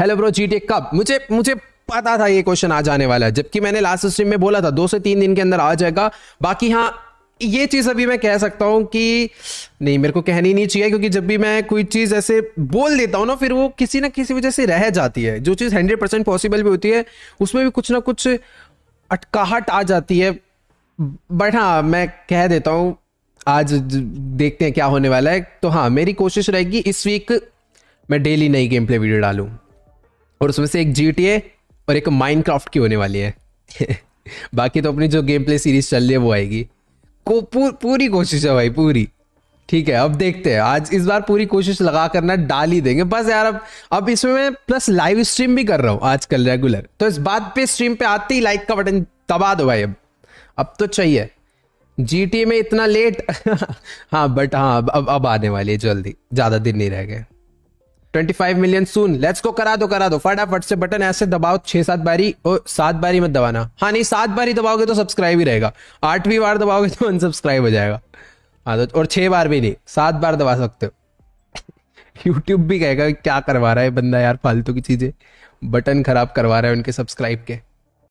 hello bro जीटेक कब मुझे मुझे पता था ये क्वेश्चन आ जाने वाला है जबकि मैंने लास्ट स्ट्रीम में बोला था दो से तीन दिन के अंदर आ जाएगा बाकी हाँ ये चीज़ अभी मैं कह सकता हूँ कि नहीं मेरे को कहनी नहीं चाहिए क्योंकि जब भी मैं कोई चीज़ ऐसे बोल देता हूँ ना फिर वो किसी ना किसी वजह से रह जाती है जो चीज़ हंड्रेड परसेंट पॉसिबल भी होती है उसमें भी कुछ ना कुछ अटकाहट आ जाती है बट हाँ मैं कह देता हूँ आज देखते हैं क्या होने वाला है तो हाँ मेरी कोशिश रहेगी इस वीक मैं डेली नई गेम प्ले वीडियो डालूँ और उसमें से एक जी और एक माइनक्राफ्ट की होने वाली है बाकी तो अपनी जो गेम प्ले सीरीज चल रही है वो आएगी को पूर, पूरी कोशिश है भाई पूरी ठीक है अब देखते हैं आज इस बार पूरी कोशिश लगा करना डाल ही देंगे बस यार अब अब इसमें मैं प्लस लाइव स्ट्रीम भी कर रहा हूँ आजकल रेगुलर तो इस बात पे स्ट्रीम पे आते ही लाइक का बटन दबा दो भाई अब अब तो चाहिए जी में इतना लेट हाँ बट हाँ अब अब आने वाली है जल्दी ज़्यादा दिन नहीं रह गए 25 मिलियन सून लेट्स गो करा दो करा दो फटाफट से बटन ऐसे दबाओ छह सात बारी और सात बारी मत दबाना हाँ नहीं सात बारी दबाओगे तो सब्सक्राइब ही रहेगा आठवीं बार दबाओगे तो अनसब्सक्राइब हो जाएगा हाँ तो, और छह बार भी नहीं सात बार दबा सकते हो यूट्यूब भी कहेगा क्या करवा रहा है बंदा यार फालतू की चीजें बटन खराब करवा रहा है उनके सब्सक्राइब के